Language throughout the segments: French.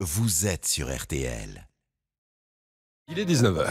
Vous êtes sur RTL. Il est 19h.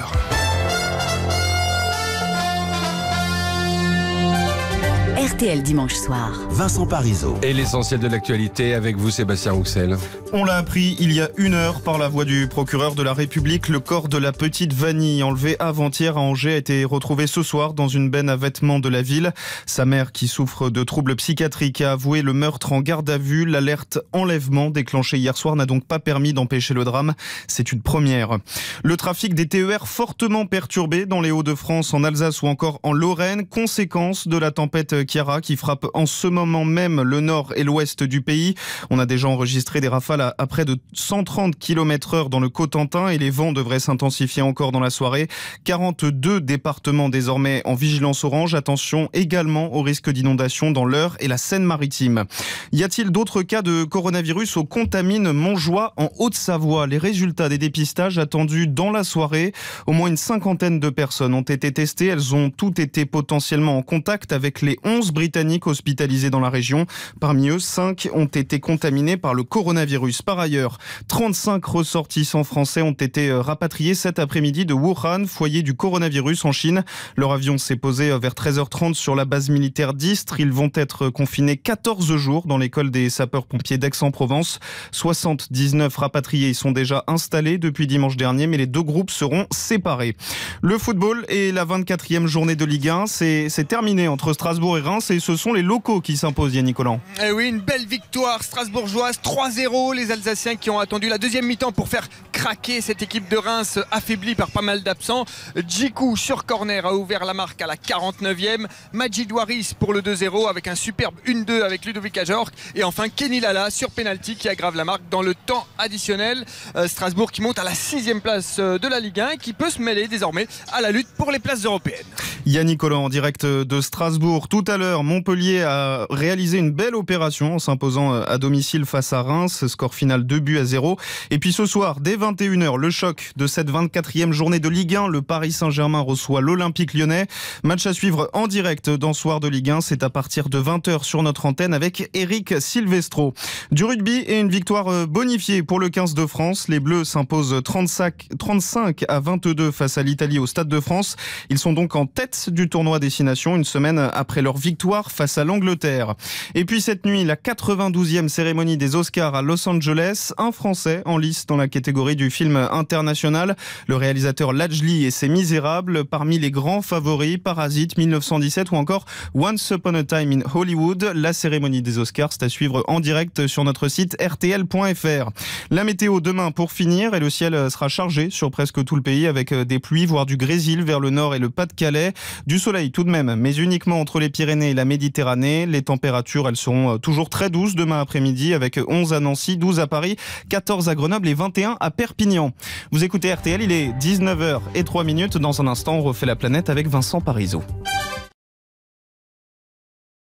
elle dimanche soir. Vincent Parisot. Et l'essentiel de l'actualité avec vous, Sébastien Rouxel. On l'a appris il y a une heure par la voix du procureur de la République. Le corps de la petite Vanille, enlevée avant-hier à Angers, a été retrouvé ce soir dans une benne à vêtements de la ville. Sa mère, qui souffre de troubles psychiatriques, a avoué le meurtre en garde à vue. L'alerte enlèvement déclenchée hier soir n'a donc pas permis d'empêcher le drame. C'est une première. Le trafic des TER fortement perturbé dans les Hauts-de-France, en Alsace ou encore en Lorraine, conséquence de la tempête qui a qui frappe en ce moment même le nord et l'ouest du pays. On a déjà enregistré des rafales à, près de 130 km h dans le Cotentin et les vents devraient s'intensifier encore dans la soirée. 42 départements désormais en vigilance orange. Attention également au risque d'inondation dans l'Eure et la Seine-Maritime. Y a-t-il d'autres cas de coronavirus au Contamine Montjoie en Haute-Savoie Les résultats des dépistages attendus dans la soirée. Au moins une cinquantaine de personnes ont été testées. Elles ont toutes été potentiellement en contact avec les 11 Britanniques hospitalisés dans la région. Parmi eux, 5 ont été contaminés par le coronavirus. Par ailleurs, 35 ressortissants français ont été euh, rapatriés cet après-midi de Wuhan, foyer du coronavirus en Chine. Leur avion s'est posé euh, vers 13h30 sur la base militaire d'Istre. Ils vont être euh, confinés 14 jours dans l'école des sapeurs-pompiers d'Aix-en-Provence. 79 rapatriés sont déjà installés depuis dimanche dernier, mais les deux groupes seront séparés. Le football et la 24e journée de Ligue 1, c'est terminé entre Strasbourg et Reims et ce sont les locaux qui s'imposent, Yannick Collant. Et eh oui, une belle victoire strasbourgeoise, 3-0. Les Alsaciens qui ont attendu la deuxième mi-temps pour faire craquer cette équipe de Reims affaiblie par pas mal d'absents. Djikou sur corner a ouvert la marque à la 49e. Majid Waris pour le 2-0 avec un superbe 1-2 avec Ludovic Ajorc. Et enfin Kenny Lala sur penalty qui aggrave la marque dans le temps additionnel. Euh, Strasbourg qui monte à la sixième place euh, de la Ligue 1 et qui peut se mêler désormais à la lutte pour les places européennes. Yannick en direct de Strasbourg. Tout à l'heure, Montpellier a réalisé une belle opération en s'imposant euh, à domicile face à Reims. Score final 2 buts à 0. Et puis ce soir, dès 21h, le choc de cette 24e journée de Ligue 1. Le Paris Saint-Germain reçoit l'Olympique lyonnais. Match à suivre en direct dans Soir de Ligue 1. C'est à partir de 20h sur notre antenne avec Eric Silvestro. Du rugby et une victoire euh, bonifiée pour le 15 de France. Les Bleus s'imposent 35 à 22 face à l'Italie au Stade de France. Ils sont donc en tête du tournoi Destination une semaine après leur victoire face à l'Angleterre. Et puis cette nuit, la 92e cérémonie des Oscars à Los Angeles, un Français en lice dans la catégorie du film international, le réalisateur Lajli et ses Misérables, parmi les grands favoris, Parasite 1917 ou encore Once Upon a Time in Hollywood. La cérémonie des Oscars, c'est à suivre en direct sur notre site rtl.fr. La météo demain pour finir et le ciel sera chargé sur presque tout le pays avec des pluies, voire du grésil vers le nord et le Pas-de-Calais. Du soleil tout de même, mais uniquement entre les Pyrénées et la Méditerranée. Les températures, elles seront euh, toujours très douces demain après-midi avec 11 à Nancy, 12 à Paris, 14 à Grenoble et 21 à Perpignan. Vous écoutez RTL, il est 19h et 3 minutes. Dans un instant, on refait la planète avec Vincent Parisot.